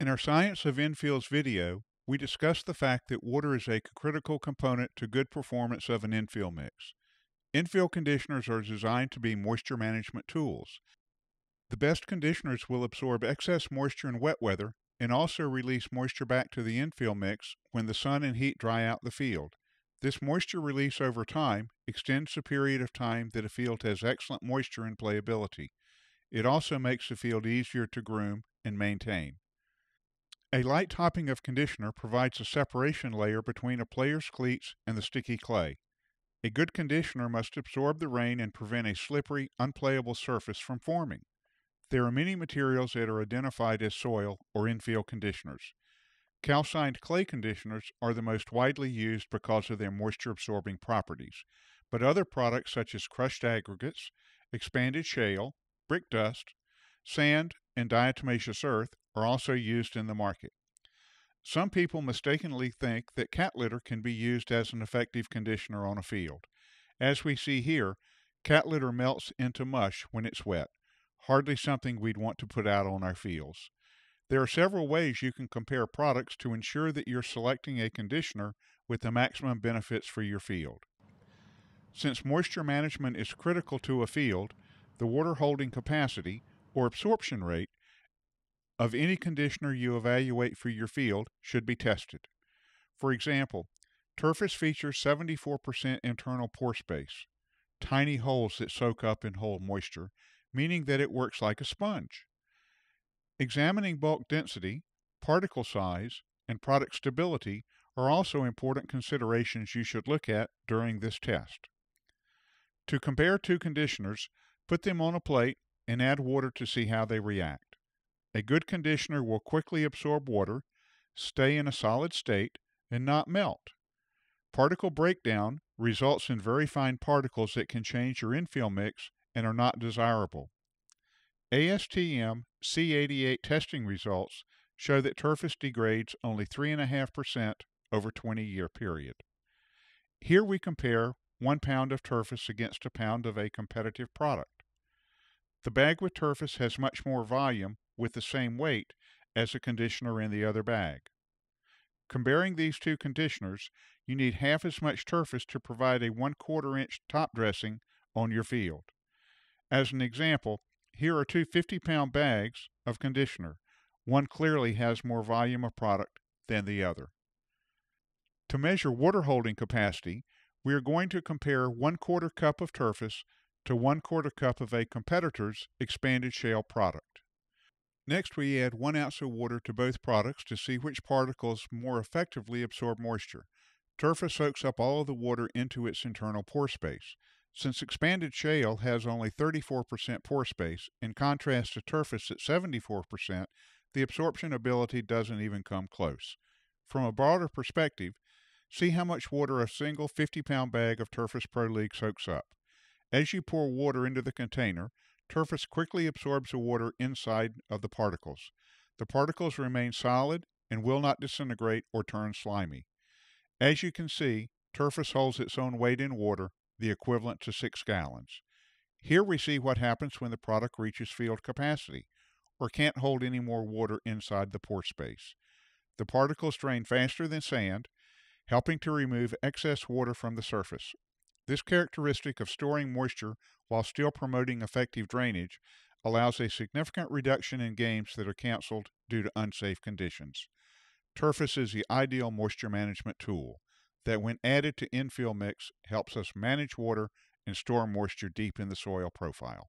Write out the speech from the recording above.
In our Science of Infills video, we discussed the fact that water is a critical component to good performance of an infill mix. Infill conditioners are designed to be moisture management tools. The best conditioners will absorb excess moisture in wet weather and also release moisture back to the infill mix when the sun and heat dry out the field. This moisture release over time extends the period of time that a field has excellent moisture and playability. It also makes the field easier to groom and maintain. A light topping of conditioner provides a separation layer between a player's cleats and the sticky clay. A good conditioner must absorb the rain and prevent a slippery, unplayable surface from forming. There are many materials that are identified as soil or infield conditioners. Calcined clay conditioners are the most widely used because of their moisture absorbing properties, but other products such as crushed aggregates, expanded shale, brick dust, sand, and diatomaceous earth are also used in the market. Some people mistakenly think that cat litter can be used as an effective conditioner on a field. As we see here, cat litter melts into mush when it's wet, hardly something we'd want to put out on our fields. There are several ways you can compare products to ensure that you're selecting a conditioner with the maximum benefits for your field. Since moisture management is critical to a field, the water holding capacity, or absorption rate, of any conditioner you evaluate for your field should be tested. For example, Turfus features 74% internal pore space, tiny holes that soak up and hold moisture, meaning that it works like a sponge. Examining bulk density, particle size, and product stability are also important considerations you should look at during this test. To compare two conditioners, put them on a plate and add water to see how they react. A good conditioner will quickly absorb water, stay in a solid state, and not melt. Particle breakdown results in very fine particles that can change your infill mix and are not desirable. ASTM C88 testing results show that turfus degrades only 3.5% over 20 year period. Here we compare one pound of turfus against a pound of a competitive product. The bag with turfus has much more volume with the same weight as the conditioner in the other bag. Comparing these two conditioners, you need half as much turfus to provide a 1 quarter inch top dressing on your field. As an example, here are two 50 pound bags of conditioner. One clearly has more volume of product than the other. To measure water holding capacity, we are going to compare 1 quarter cup of turfus to 1 quarter cup of a competitor's expanded shale product. Next, we add one ounce of water to both products to see which particles more effectively absorb moisture. Turfa soaks up all of the water into its internal pore space. Since expanded shale has only 34% pore space, in contrast to turfus at 74%, the absorption ability doesn't even come close. From a broader perspective, see how much water a single 50 pound bag of Turfus Pro League soaks up. As you pour water into the container, Surface quickly absorbs the water inside of the particles. The particles remain solid and will not disintegrate or turn slimy. As you can see, Turfus holds its own weight in water, the equivalent to 6 gallons. Here we see what happens when the product reaches field capacity, or can't hold any more water inside the pore space. The particles drain faster than sand, helping to remove excess water from the surface, this characteristic of storing moisture while still promoting effective drainage allows a significant reduction in games that are canceled due to unsafe conditions. Turfus is the ideal moisture management tool that, when added to infill mix, helps us manage water and store moisture deep in the soil profile.